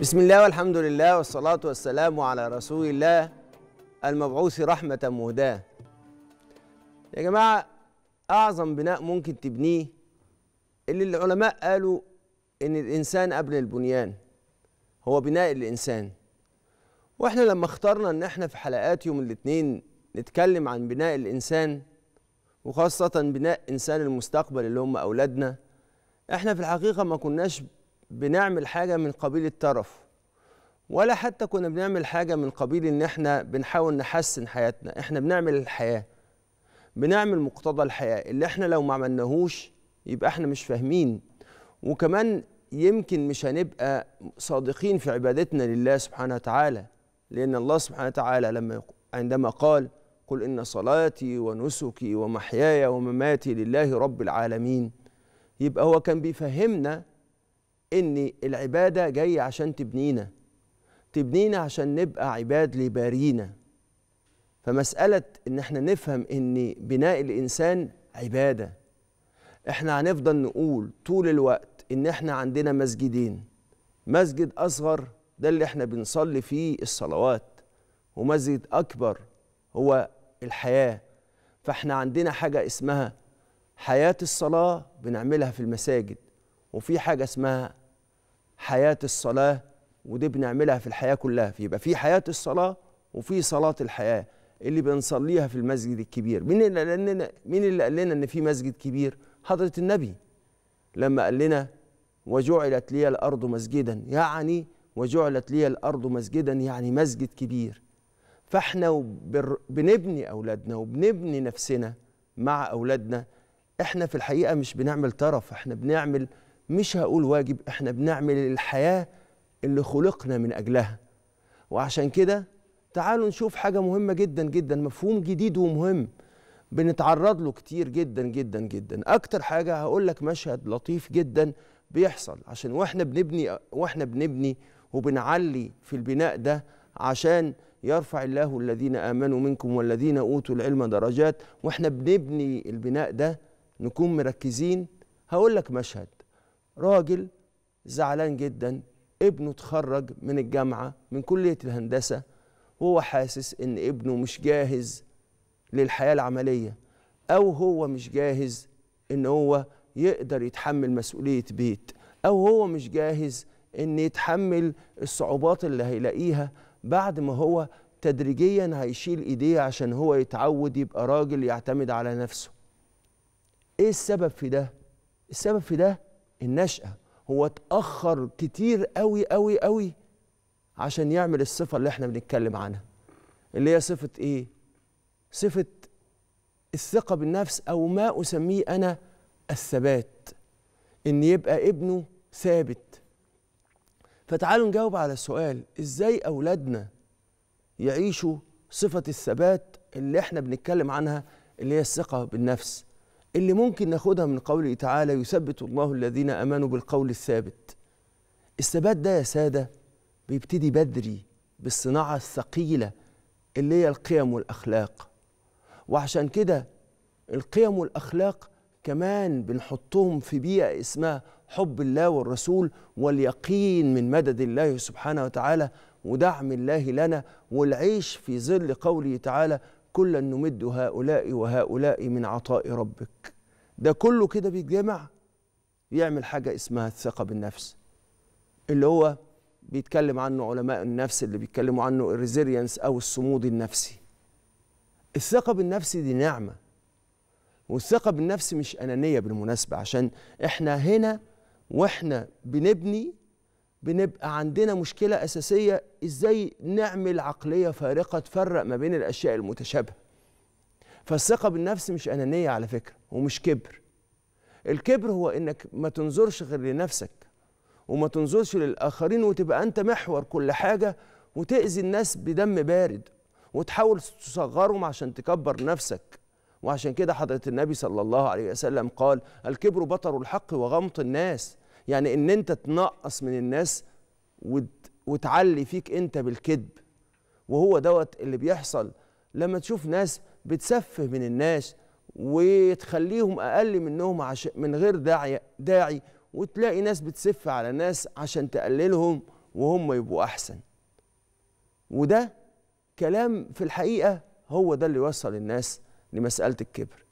بسم الله والحمد لله والصلاة والسلام على رسول الله المبعوث رحمة مهداة يا جماعة أعظم بناء ممكن تبنيه اللي العلماء قالوا إن الإنسان قبل البنيان هو بناء الإنسان وإحنا لما اخترنا إن إحنا في حلقات يوم الاثنين نتكلم عن بناء الإنسان وخاصة بناء إنسان المستقبل اللي هم أولادنا إحنا في الحقيقة ما كناش بنعمل حاجه من قبيل الترف ولا حتى كنا بنعمل حاجه من قبيل ان احنا بنحاول نحسن حياتنا احنا بنعمل الحياه بنعمل مقتضى الحياه اللي احنا لو ما عملناهوش يبقى احنا مش فاهمين وكمان يمكن مش هنبقى صادقين في عبادتنا لله سبحانه وتعالى لأن الله سبحانه وتعالى لما عندما قال قل إن صلاتي ونسكي ومحياي ومماتي لله رب العالمين يبقى هو كان بيفهمنا ان العباده جايه عشان تبنينا تبنينا عشان نبقى عباد لبارينا فمساله ان احنا نفهم ان بناء الانسان عباده احنا هنفضل نقول طول الوقت ان احنا عندنا مسجدين مسجد اصغر ده اللي احنا بنصلي فيه الصلوات ومسجد اكبر هو الحياه فاحنا عندنا حاجه اسمها حياه الصلاه بنعملها في المساجد وفي حاجه اسمها حياة الصلاة ودي بنعملها في الحياة كلها فيبقى في حياة الصلاة وفي صلاة الحياة اللي بنصليها في المسجد الكبير مين اللي قال لنا مين اللي قال لنا ان في مسجد كبير حضرة النبي لما قال لنا وجعلت لي الارض مسجدا يعني وجعلت لي الارض مسجدا يعني مسجد كبير فاحنا بنبني اولادنا وبنبني نفسنا مع اولادنا احنا في الحقيقه مش بنعمل طرف احنا بنعمل مش هقول واجب احنا بنعمل الحياة اللي خلقنا من أجلها وعشان كده تعالوا نشوف حاجة مهمة جدا جدا مفهوم جديد ومهم بنتعرض له كتير جدا جدا جدا أكتر حاجة هقول لك مشهد لطيف جدا بيحصل عشان واحنا بنبني واحنا بنبني وبنعلي في البناء ده عشان يرفع الله الذين آمنوا منكم والذين أوتوا العلم درجات واحنا بنبني البناء ده نكون مركزين هقول لك مشهد راجل زعلان جدا ابنه اتخرج من الجامعة من كلية الهندسة وهو حاسس ان ابنه مش جاهز للحياة العملية او هو مش جاهز ان هو يقدر يتحمل مسؤولية بيت او هو مش جاهز ان يتحمل الصعوبات اللي هيلاقيها بعد ما هو تدريجيا هيشيل ايديه عشان هو يتعود يبقى راجل يعتمد على نفسه ايه السبب في ده السبب في ده النشأة هو اتأخر كتير قوي قوي قوي عشان يعمل الصفة اللي احنا بنتكلم عنها اللي هي صفة ايه؟ صفة الثقة بالنفس أو ما أسميه أنا الثبات إن يبقى ابنه ثابت فتعالوا نجاوب على السؤال إزاي أولادنا يعيشوا صفة الثبات اللي احنا بنتكلم عنها اللي هي الثقة بالنفس اللي ممكن ناخدها من قوله تعالى يثبت الله الذين امنوا بالقول الثابت الثبات ده يا ساده بيبتدي بدري بالصناعه الثقيله اللي هي القيم والاخلاق وعشان كده القيم والاخلاق كمان بنحطهم في بيئه اسمها حب الله والرسول واليقين من مدد الله سبحانه وتعالى ودعم الله لنا والعيش في ظل قوله تعالى كلا نمد هؤلاء وهؤلاء من عطاء ربك ده كله كده بيتجمع يعمل حاجة اسمها الثقة بالنفس اللي هو بيتكلم عنه علماء النفس اللي بيتكلموا عنه الريزيلينس أو الصمود النفسي الثقة بالنفس دي نعمة والثقة بالنفس مش أنانية بالمناسبة عشان إحنا هنا وإحنا بنبني بنبقى عندنا مشكلة أساسية إزاي نعمل عقلية فارقة تفرق ما بين الأشياء المتشابهة فالثقة بالنفس مش أنانية على فكرة ومش كبر الكبر هو إنك ما تنظرش غير لنفسك وما تنظرش للآخرين وتبقى أنت محور كل حاجة وتأذي الناس بدم بارد وتحاول تصغرهم عشان تكبر نفسك وعشان كده حضرة النبي صلى الله عليه وسلم قال الكبر بطر الحق وغمط الناس يعني ان انت تنقص من الناس وتعلي فيك انت بالكذب وهو دوت اللي بيحصل لما تشوف ناس بتسفه من الناس وتخليهم اقل منهم من غير داعي داعي وتلاقي ناس بتسف على ناس عشان تقللهم وهم يبقوا احسن وده كلام في الحقيقه هو ده اللي وصل الناس لمساله الكبر